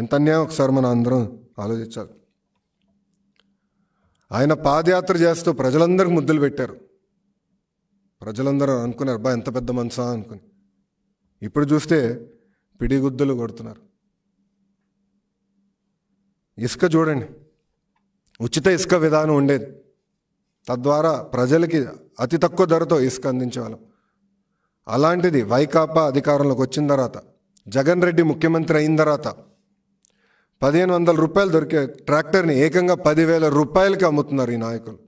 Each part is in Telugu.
ఎంత అన్యాయం ఒకసారి మనం అందరం ఆలోచించాలి ఆయన పాదయాత్ర చేస్తూ ప్రజలందరికీ ముద్దులు పెట్టారు ప్రజలందరూ అనుకున్నారు బా ఎంత పెద్ద మనసా అనుకుని ఇప్పుడు చూస్తే పిడిగుద్దులు కొడుతున్నారు ఇసుక చూడండి ఉచిత ఇసుక విధానం ఉండేది తద్వారా ప్రజలకి అతి తక్కువ ధరతో ఇసుక అందించేవాళ్ళం అలాంటిది వైకాపా అధికారంలోకి వచ్చిన తర్వాత జగన్ రెడ్డి ముఖ్యమంత్రి అయిన తర్వాత పదిహేను వందల రూపాయలు దొరికే ట్రాక్టర్ని ఏకంగా పదివేల రూపాయలకి అమ్ముతున్నారు ఈ నాయకులు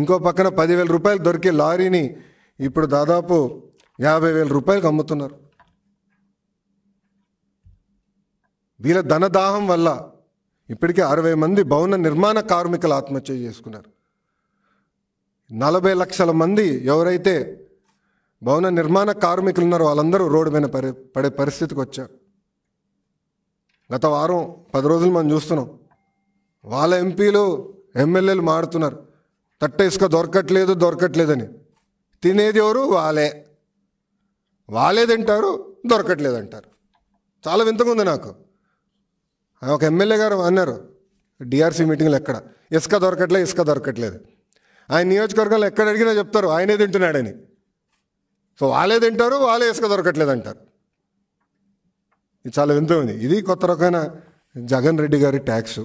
ఇంకో పక్కన పదివేల రూపాయలు దొరికే లారీని ఇప్పుడు దాదాపు యాభై వేల రూపాయలకు అమ్ముతున్నారు వీళ్ళ ధనదాహం వల్ల ఇప్పటికే అరవై మంది భవన నిర్మాణ కార్మికులు ఆత్మహత్య చేసుకున్నారు నలభై లక్షల మంది ఎవరైతే భవన నిర్మాణ కార్మికులు ఉన్నారో వాళ్ళందరూ రోడ్డు మీద పడే పడే పరిస్థితికి వచ్చారు గత వారం పది రోజులు మనం చూస్తున్నాం వాళ్ళ ఎంపీలు ఎమ్మెల్యేలు మాడుతున్నారు తట్ట ఇసుక దొరకట్లేదు దొరకట్లేదని తినేది ఎవరు వాళ్ళే వాళ్ళే తింటారు దొరకట్లేదు అంటారు చాలా వింతగా ఉంది నాకు ఒక ఎమ్మెల్యే గారు అన్నారు డిఆర్సీ మీటింగ్లు ఎక్కడ ఇసుక దొరకట్లేదు ఇసుక దొరకట్లేదు ఆయన నియోజకవర్గంలో ఎక్కడ అడిగినా చెప్తారు ఆయనే తింటున్నాడని సో వాళ్ళే తింటారు వాళ్ళే ఇసుక దొరకట్లేదు అంటారు ఇది చాలా వింత ఉంది ఇది కొత్త రకమైన జగన్ రెడ్డి గారి ట్యాక్స్